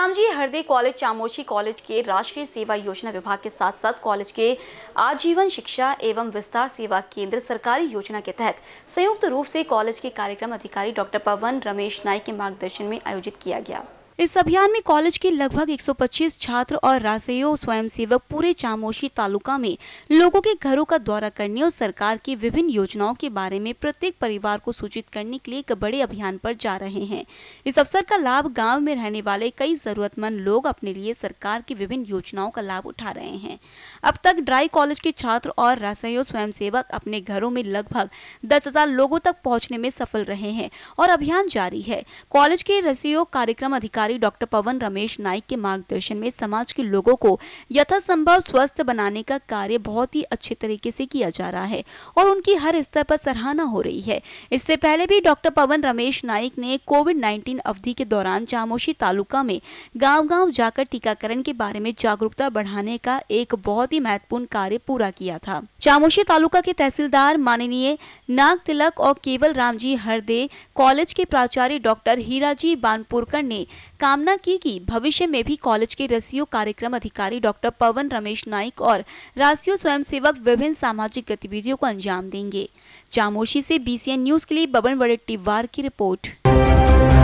Tukaram ji Harde college Chamorshi college के राष्ट्रीय सेवा योजना विभाग के साथ साथ कॉलेज के आजीवन शिक्षा एवं विस्तार सेवा केंद्र सरकारी योजना के तहत संयुक्त रूप से कॉलेज के कार्यक्रम अधिकारी डॉक्टर पवन रमेश नाई के मार्गदर्शन में आयोजित किया गया इस अभियान में कॉलेज के लगभग 125 छात्र और स्वयं स्वयंसेवक पूरे चामोशी तालुका में लोगों के घरों का दौरा करने और सरकार की विभिन्न योजनाओं के बारे में प्रत्येक परिवार को सूचित करने के लिए एक बड़े अभियान पर जा रहे हैं इस अवसर का लाभ गाँव में रहने वाले कई जरूरतमंद लोग अपने लिए सरकार की विभिन्न योजनाओं का लाभ उठा रहे हैं अब तक ड्राई कॉलेज के छात्र और रासयो स्वयं अपने घरों में लगभग दस हजार लोगों तक पहुँचने में सफल रहे हैं और अभियान जारी है कॉलेज के रसियो कार्यक्रम अधिकारी अधिकारी डॉक्टर पवन रमेश नाइक के मार्गदर्शन में समाज के लोगों को यथासंभव स्वस्थ बनाने का कार्य बहुत ही अच्छे तरीके से किया जा रहा है और उनकी हर स्तर पर सराहना हो रही है इससे पहले भी डॉक्टर पवन रमेश नाइक ने कोविड नाइन्टीन अवधि के दौरान चामोशी तालुका में गाँव गाँव जाकर टीकाकरण के बारे में जागरूकता बढ़ाने का एक बहुत ही महत्वपूर्ण कार्य पूरा किया था चामोशी तालुका के तहसीलदार माननीय नाग तिलक और केवल राम जी हरदे कॉलेज के प्राचार्य डॉक्टर हीराजी बानपुरकर ने कामना की कि भविष्य में भी कॉलेज के रसियो कार्यक्रम अधिकारी डॉक्टर पवन रमेश नाइक और रासियो स्वयंसेवक विभिन्न सामाजिक गतिविधियों को अंजाम देंगे चामोशी से बीसीएन न्यूज के लिए बबन बड़े की रिपोर्ट